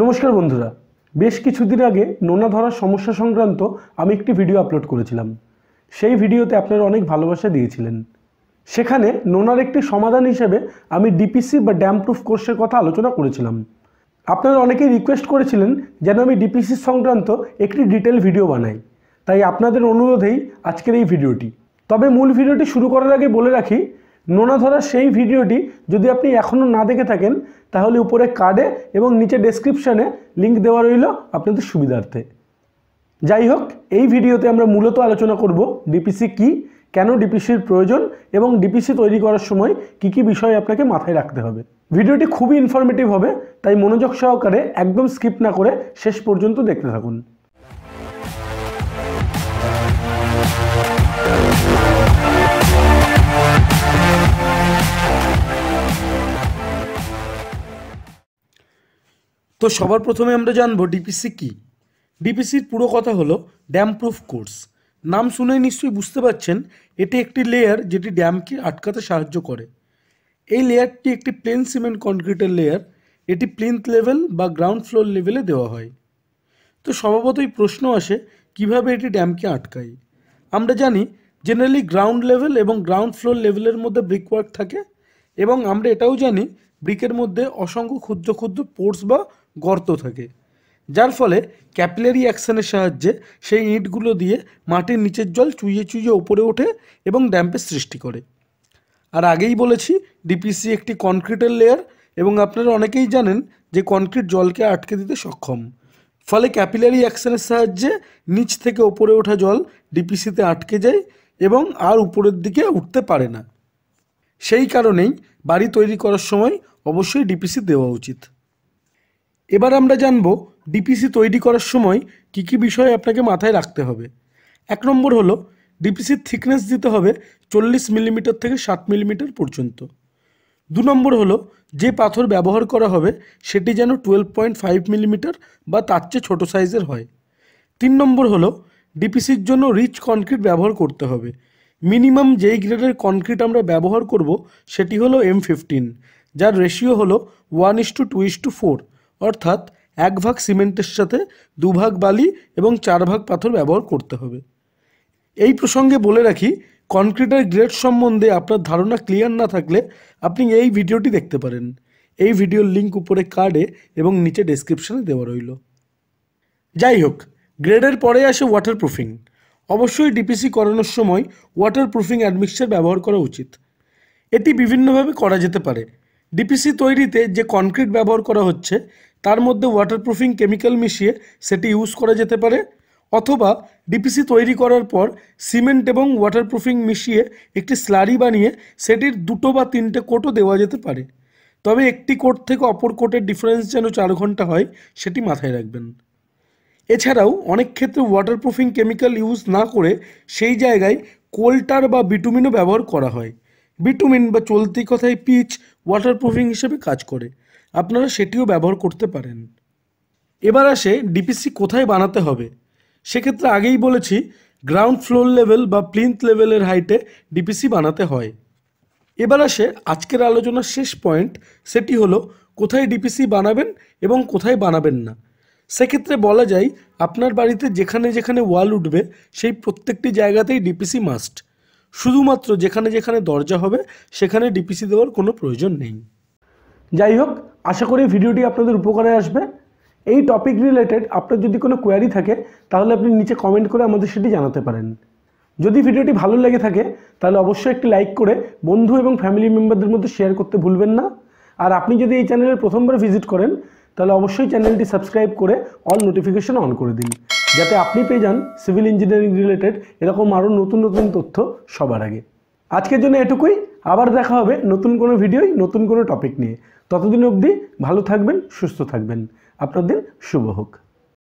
নমস্কার বন্ধুরা বেশ কিছুদিন আগে নোনা ধরার সমস্যা সংক্রান্ত আমি একটি ভিডিও আপলোড করেছিলাম সেই ভিডিওতে আপনারা অনেক ভালোবাসা দিয়েছিলেন সেখানে নোনার একটি সমাধান হিসেবে আমি ডিপিসি বা ড্যাম প্রুফ কোর্সের কথা আলোচনা করেছিলাম আপনারা অনেকেই রিকোয়েস্ট করেছিলেন যেন আমি ডিপিসি সংক্রান্ত একটি ডিটেল ভিডিও বানাই তাই আপনাদের অনুরোধেই আজকের এই ভিডিওটি তবে মূল ভিডিওটি শুরু করার আগে বলে রাখি নোনা ধরা সেই ভিডিওটি যদি আপনি এখনও না দেখে থাকেন তাহলে উপরে কার্ডে এবং নিচে ডেসক্রিপশানে লিঙ্ক দেওয়া রইল আপনাদের সুবিধার্থে যাই হোক এই ভিডিওতে আমরা মূলত আলোচনা করব ডিপিসি কি কেন ডিপিসির প্রয়োজন এবং ডিপিসি তৈরি করার সময় কি কি বিষয় আপনাকে মাথায় রাখতে হবে ভিডিওটি খুবই ইনফরমেটিভ হবে তাই মনোযোগ সহকারে একদম স্কিপ না করে শেষ পর্যন্ত দেখতে থাকুন তো সবার প্রথমে আমরা জানবো ডিপিসি কি ডিপিসির পুরো কথা হলো ড্যাম প্রুফ কোর্স নাম শুনে নিশ্চয়ই বুঝতে পারছেন এটি একটি লেয়ার যেটি ড্যামকে আটকাতে সাহায্য করে এই লেয়ারটি একটি প্লেন সিমেন্ট কনক্রিটের লেয়ার এটি প্লিন্থ লেভেল বা গ্রাউন্ড ফ্লোর লেভেলে দেওয়া হয় তো স্বভাবতই প্রশ্ন আসে কিভাবে এটি ড্যামকে আটকায় আমরা জানি জেনারেলি গ্রাউন্ড লেভেল এবং গ্রাউন্ড ফ্লোর লেভেলের মধ্যে ব্রিকওয়ার্ক থাকে এবং আমরা এটাও জানি ব্রিকের মধ্যে অসংখ্য ক্ষুদ্র ক্ষুদ্র পোর্টস বা গর্ত থাকে যার ফলে ক্যাপিলারি অ্যাকশনের সাহায্যে সেই ইঁটগুলো দিয়ে মাটির নিচের জল চুইয়ে চুইয়ে ওপরে ওঠে এবং ড্যাম্পের সৃষ্টি করে আর আগেই বলেছি ডিপিসি একটি কনক্রিটের লেয়ার এবং আপনারা অনেকেই জানেন যে কনক্রিট জলকে আটকে দিতে সক্ষম ফলে ক্যাপিলারি অ্যাকশনের সাহায্যে নিচ থেকে ওপরে ওঠা জল ডিপিসিতে আটকে যায় এবং আর উপরের দিকে উঠতে পারে না সেই কারণেই বাড়ি তৈরি করার সময় অবশ্যই ডিপিসি দেওয়া উচিত এবার আমরা জানব ডিপিসি তৈরি করার সময় কি কি বিষয় আপনাকে মাথায় রাখতে হবে এক নম্বর হলো ডিপিসির থিকনেস দিতে হবে চল্লিশ মিলিমিটার থেকে ষাট মিলিমিটার পর্যন্ত দু নম্বর হলো যে পাথর ব্যবহার করা হবে সেটি যেন টুয়েলভ পয়েন্ট ফাইভ মিলিমিটার বা তার চেয়ে ছোটো সাইজের হয় তিন নম্বর হলো ডিপিসির জন্য রিচ কনক্রিট ব্যবহার করতে হবে মিনিমাম যেই গ্রেডের কনক্রিট আমরা ব্যবহার করব সেটি হলো এম ফিফটিন যার রেশিও হলো one is to two is to four অর্থাৎ এক ভাগ সিমেন্টের সাথে দুভাগ বালি এবং চার ভাগ পাথর ব্যবহার করতে হবে এই প্রসঙ্গে বলে রাখি কনক্রিটের গ্রেড সম্বন্ধে আপনার ধারণা ক্লিয়ার না থাকলে আপনি এই ভিডিওটি দেখতে পারেন এই ভিডিওর লিঙ্ক উপরে কার্ডে এবং নিচে ডেসক্রিপশানে দেওয়া রইল যাই হোক গ্রেডের পরে আসে ওয়াটারপ্রুফিং অবশ্যই ডিপিসি করানোর সময় ওয়াটারপ্রুফিং অ্যাডমিক্সচার ব্যবহার করা উচিত এটি বিভিন্নভাবে করা যেতে পারে ডিপিসি তৈরিতে যে কনক্রিট ব্যবহার করা হচ্ছে তার মধ্যে ওয়াটারপ্রুফিং কেমিক্যাল মিশিয়ে সেটি ইউজ করা যেতে পারে অথবা ডিপিসি তৈরি করার পর সিমেন্ট এবং ওয়াটারপ্রুফিং মিশিয়ে একটি স্লারি বানিয়ে সেটির দুটো বা তিনটে কোটও দেওয়া যেতে পারে তবে একটি কোট থেকে অপর কোটের ডিফারেন্স যেন চার ঘন্টা হয় সেটি মাথায় রাখবেন এছাড়াও অনেক ক্ষেত্রে ওয়াটারপ্রুফিং কেমিক্যাল ইউজ না করে সেই জায়গায় কোল্টার বা বিটুমিনও ব্যবহার করা হয় বিটুমিন বা চলতি কথায় পিচ ওয়াটারপ্রুফিং হিসেবে কাজ করে আপনারা সেটিও ব্যবহার করতে পারেন এবার আসে ডিপিসি কোথায় বানাতে হবে সেক্ষেত্রে আগেই বলেছি গ্রাউন্ড ফ্লোর লেভেল বা প্লিন্থ লেভেলের হাইটে ডিপিসি বানাতে হয় এবার আসে আজকের আলোচনার শেষ পয়েন্ট সেটি হলো কোথায় ডিপিসি বানাবেন এবং কোথায় বানাবেন না সেক্ষেত্রে বলা যায় আপনার বাড়িতে যেখানে যেখানে ওয়াল উঠবে সেই প্রত্যেকটি জায়গাতেই ডিপিসি মাস্ট শুধুমাত্র যেখানে যেখানে দরজা হবে সেখানে ডিপিসি দেওয়ার কোনো প্রয়োজন নেই যাই হোক আশা করি ভিডিওটি আপনাদের উপকারে আসবে এই টপিক রিলেটেড আপনার যদি কোনো কোয়ারি থাকে তাহলে আপনি নিচে কমেন্ট করে আমাদের সেটি জানাতে পারেন যদি ভিডিওটি ভালো লেগে থাকে তাহলে অবশ্যই একটি লাইক করে বন্ধু এবং ফ্যামিলি মেম্বারদের মধ্যে শেয়ার করতে ভুলবেন না আর আপনি যদি এই চ্যানেলে প্রথমবার ভিজিট করেন তাহলে অবশ্যই চ্যানেলটি সাবস্ক্রাইব করে অল নোটিফিকেশন অন করে দিন যাতে আপনি পেয়ে যান সিভিল ইঞ্জিনিয়ারিং রিলেটেড এরকম আরও নতুন নতুন তথ্য সবার আগে আজকের জন্য এটুকুই আবার দেখা হবে নতুন কোনো ভিডিওই নতুন কোনো টপিক নিয়ে ততদিন অবধি ভালো থাকবেন সুস্থ থাকবেন আপনার দিন শুভ হোক